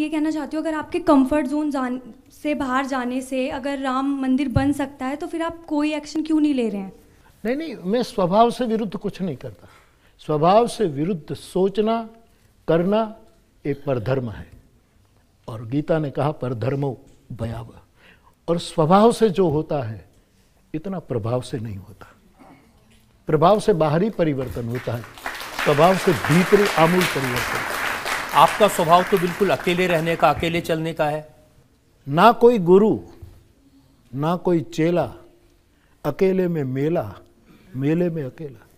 ये कहना चाहती हूँ अगर आपके कंफर्ट जोन जान से बाहर जाने से अगर राम मंदिर बन सकता है तो फिर आप कोई एक्शन क्यों नहीं ले रहे हैं नहीं नहीं मैं स्वभाव से विरुद्ध कुछ नहीं करता स्वभाव से विरुद्ध सोचना करना एक परधर्म है और गीता ने कहा परधर्मो भयावह और स्वभाव से जो होता है इतना प्रभाव से नहीं होता प्रभाव से बाहरी परिवर्तन होता है स्वभाव से भीतरी आमूल परिवर्तन आपका स्वभाव तो बिल्कुल अकेले रहने का अकेले चलने का है ना कोई गुरु ना कोई चेला अकेले में मेला मेले में अकेला